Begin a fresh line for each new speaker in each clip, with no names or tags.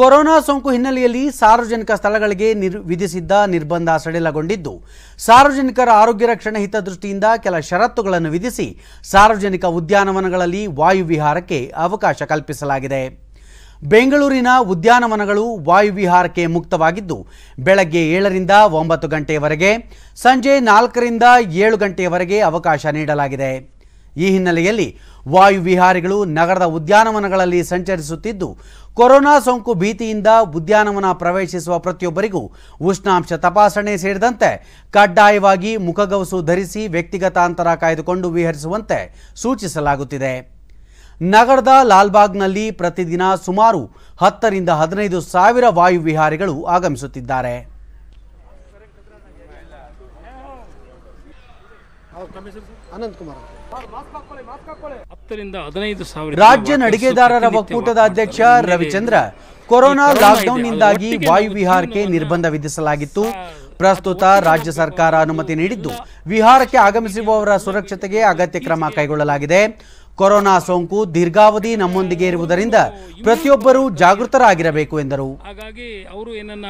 corona ಸೋಂಕು ಹಿನ್ನೆಲೆಯಲ್ಲಿ ಸಾರ್ವಜನಿಕ ಸ್ಥಳಗಳಿಗೆ ನಿರ್ ವಿಧಿಸಿದ್ದ ನಿರ್ಬಂಧ ಸಡಿಲಗೊಂಡಿದ್ದು ಸಾರ್ವಜನಿಕರ ಆರೋಗ್ಯ ರಕ್ಷಣೆ ಹಿತದೃಷ್ಟಿಯಿಂದ ಕೆಲ ಷರತ್ತುಗಳನ್ನು ವಿಧಿಸಿ ಸಾರ್ವಜನಿಕ ಉದ್ಯಾನವನಗಳಲ್ಲಿ ವಾಯುವಿಹಾರಕ್ಕೆ ಅವಕಾಶ ಕಲ್ಪಿಸಲಾಗಿದೆ ಬೆಂಗಳೂರಿನ ಉದ್ಯಾನವನಗಳು ವಾಯುವಿಹಾರಕ್ಕೆ ಮುಕ್ತವಾಗಿದ್ದು ಬೆಳಗ್ಗೆ ಏಳರಿಂದ ಒಂಬತ್ತು ಗಂಟೆಯವರೆಗೆ ಸಂಜೆ ನಾಲ್ಕರಿಂದ ಏಳು ಗಂಟೆಯವರೆಗೆ ಅವಕಾಶ ನೀಡಲಾಗಿದೆ ಈ ಹಿನ್ನೆಲೆಯಲ್ಲಿ ವಾಯು ವಿಹಾರಿಗಳು ನಗರದ ಉದ್ಯಾನವನಗಳಲ್ಲಿ ಸಂಚರಿಸುತ್ತಿದ್ದು ಕೊರೋನಾ ಸೋಂಕು ಭೀತಿಯಿಂದ ಉದ್ಯಾನವನ ಪ್ರವೇಶಿಸುವ ಪ್ರತಿಯೊಬ್ಬರಿಗೂ ಉಷ್ಣಾಂಶ ತಪಾಸಣೆ ಸೇರಿದಂತೆ ಕಡ್ಡಾಯವಾಗಿ ಮುಖಗವಸು ಧರಿಸಿ ವ್ಯಕ್ತಿಗತ ಅಂತರ ಕಾಯ್ದುಕೊಂಡು ವಿಹರಿಸುವಂತೆ ಸೂಚಿಸಲಾಗುತ್ತಿದೆ ನಗರದ ಲಾಲ್ಬಾಗ್ನಲ್ಲಿ ಪ್ರತಿದಿನ ಸುಮಾರು ಹತ್ತರಿಂದ ಹದಿನೈದು ಸಾವಿರ ವಾಯು ವಿಹಾರಿಗಳು ಆಗಮಿಸುತ್ತಿದ್ದಾರೆ ರಾಜ್ಯ ನಡಿಗೆದಾರರ ಒಕ್ಕೂಟದ ಅಧ್ಯಕ್ಷ ರವಿಚಂದ್ರ ಕೊರೋನಾ ಲಾಕ್ಡೌನ್ನಿಂದಾಗಿ ವಾಯು ವಿಹಾರಕ್ಕೆ ನಿರ್ಬಂಧ ವಿಧಿಸಲಾಗಿತ್ತು ಪ್ರಸ್ತುತ ರಾಜ್ಯ ಸರ್ಕಾರ ಅನುಮತಿ ನೀಡಿದ್ದು ವಿಹಾರಕ್ಕೆ ಆಗಮಿಸುವವರ ಸುರಕ್ಷತೆಗೆ ಅಗತ್ಯ ಕ್ರಮ ಕೈಗೊಳ್ಳಲಾಗಿದೆ ಕೊರೋನಾ ಸೋಂಕು ದೀರ್ಘಾವಧಿ ನಮ್ಮೊಂದಿಗೆ ಇರುವುದರಿಂದ ಪ್ರತಿಯೊಬ್ಬರೂ ಜಾಗೃತರಾಗಿರಬೇಕು ಎಂದರು ಹಾಗಾಗಿ ಅವರು ಏನನ್ನ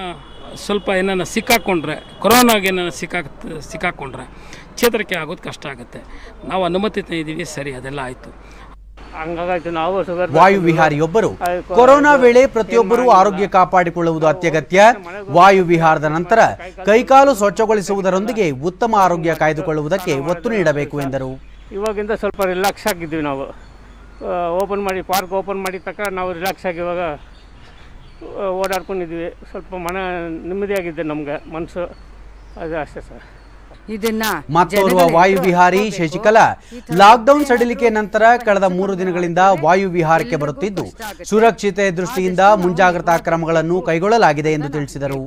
ಸ್ವಲ್ಪ ಏನನ್ನ ಸಿಕ್ಕಾಕೊಂಡ್ರೆ ಕೊರೋನಾಗೆ ಏನನ್ನ ಸಿಕ್ಕಾಕ್ ಸಿಕ್ಕಾಕೊಂಡ್ರೆ ಚೇತರಿಕೆ ಆಗೋದು ಕಷ್ಟ ಆಗುತ್ತೆ ನಾವು ಅನುಮತಿ ತಂದಿದ್ದೀವಿ ಸರಿ ಅದೆಲ್ಲ ಆಯಿತು ವಾಯು ವಿಹಾರಿಯೊಬ್ಬರು ಕೊರೋನಾ ವೇಳೆ ಪ್ರತಿಯೊಬ್ಬರೂ ಆರೋಗ್ಯ ಕಾಪಾಡಿಕೊಳ್ಳುವುದು ಅತ್ಯಗತ್ಯ ವಾಯು ವಿಹಾರದ ನಂತರ ಕೈಕಾಲು ಸ್ವಚ್ಛಗೊಳಿಸುವುದರೊಂದಿಗೆ ಉತ್ತಮ ಆರೋಗ್ಯ ಕಾಯ್ದುಕೊಳ್ಳುವುದಕ್ಕೆ ಒತ್ತು ನೀಡಬೇಕು ಎಂದರು ಇವಾಗಿಂದ ಸ್ವಲ್ಪ ರಿಲ್ಯಾಕ್ಸ್ ಆಗಿದ್ವಿ ನಾವು ಓಪನ್ ಮಾಡಿ ಪಾರ್ಕ್ ಓಪನ್ ಮಾಡಿದ ತಕ್ಕ ನಾವು ರಿಲ್ಯಾಕ್ಸ್ ಆಗಿ ಇವಾಗ ಓಡಾಡ್ಕೊಂಡಿದ್ವಿ ಸ್ವಲ್ಪ ಮನ ಆಗಿದೆ ನಮಗೆ ಮನಸ್ಸು ಅದು ಅಷ್ಟೇ ಸರ್ ಇದನ್ನ ಮತ್ತೋರ್ವ ವಾಯು ವಿಹಾರಿ ಶಶಿಕಲಾ ಲಾಕ್ಡೌನ್ ಸಡಿಲಿಕೆ ನಂತರ ಕಳೆದ ಮೂರು ದಿನಗಳಿಂದ ವಾಯು ವಿಹಾರಕ್ಕೆ ಬರುತ್ತಿದ್ದು ಸುರಕ್ಷತೆ ದೃಷ್ಟಿಯಿಂದ ಮುಂಜಾಗ್ರತಾ ಕ್ರಮಗಳನ್ನು ಕೈಗೊಳ್ಳಲಾಗಿದೆ ಎಂದು ತಿಳಿಸಿದರು